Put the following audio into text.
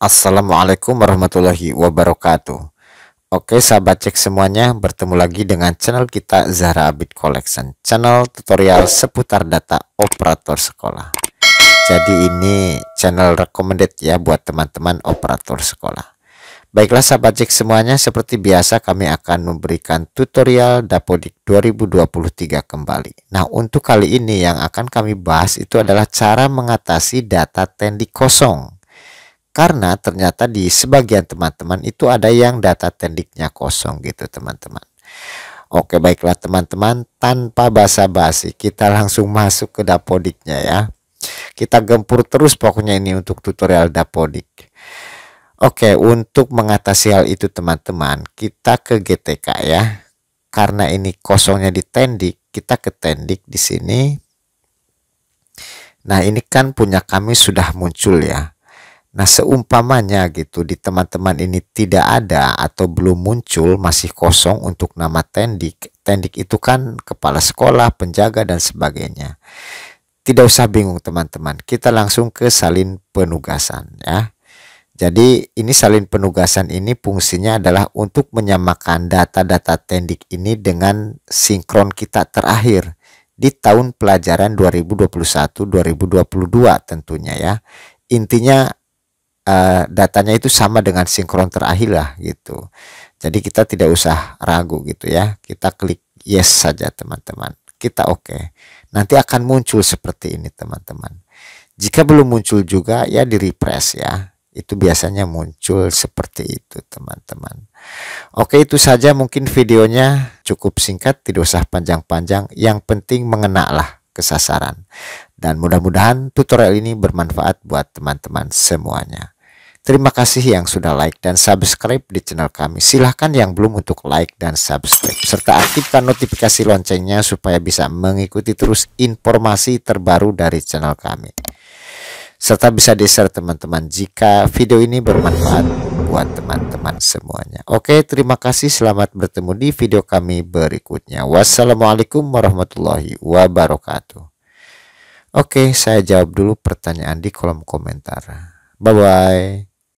Assalamualaikum warahmatullahi wabarakatuh. Oke sahabat cek semuanya, bertemu lagi dengan channel kita Zahra Abid Collection, channel tutorial seputar data operator sekolah. Jadi ini channel recommended ya buat teman-teman operator sekolah. Baiklah sahabat cek semuanya, seperti biasa kami akan memberikan tutorial Dapodik 2023 kembali. Nah untuk kali ini yang akan kami bahas itu adalah cara mengatasi data tendi kosong karena ternyata di sebagian teman-teman itu ada yang data tendiknya kosong gitu teman-teman. Oke baiklah teman-teman tanpa basa-basi kita langsung masuk ke dapodiknya ya. Kita gempur terus pokoknya ini untuk tutorial dapodik. Oke untuk mengatasi hal itu teman-teman kita ke GTK ya. Karena ini kosongnya di tendik kita ke tendik di sini. Nah ini kan punya kami sudah muncul ya. Nah, seumpamanya gitu di teman-teman ini tidak ada atau belum muncul masih kosong untuk nama tendik. Tendik itu kan kepala sekolah, penjaga dan sebagainya. Tidak usah bingung teman-teman, kita langsung ke salin penugasan ya. Jadi ini salin penugasan ini fungsinya adalah untuk menyamakan data-data tendik ini dengan sinkron kita terakhir di tahun pelajaran 2021-2022 tentunya ya. Intinya Eh, datanya itu sama dengan sinkron terakhir lah gitu. Jadi kita tidak usah ragu gitu ya. Kita klik yes saja teman-teman. Kita oke. Okay. Nanti akan muncul seperti ini teman-teman. Jika belum muncul juga ya di refresh ya. Itu biasanya muncul seperti itu teman-teman. Oke itu saja mungkin videonya cukup singkat tidak usah panjang-panjang. Yang penting mengenaklah kesasaran. Dan mudah-mudahan tutorial ini bermanfaat buat teman-teman semuanya. Terima kasih yang sudah like dan subscribe di channel kami. Silahkan yang belum untuk like dan subscribe. Serta aktifkan notifikasi loncengnya supaya bisa mengikuti terus informasi terbaru dari channel kami. Serta bisa di-share teman-teman jika video ini bermanfaat buat teman-teman semuanya. Oke, terima kasih. Selamat bertemu di video kami berikutnya. Wassalamualaikum warahmatullahi wabarakatuh. Oke, saya jawab dulu pertanyaan di kolom komentar. Bye-bye.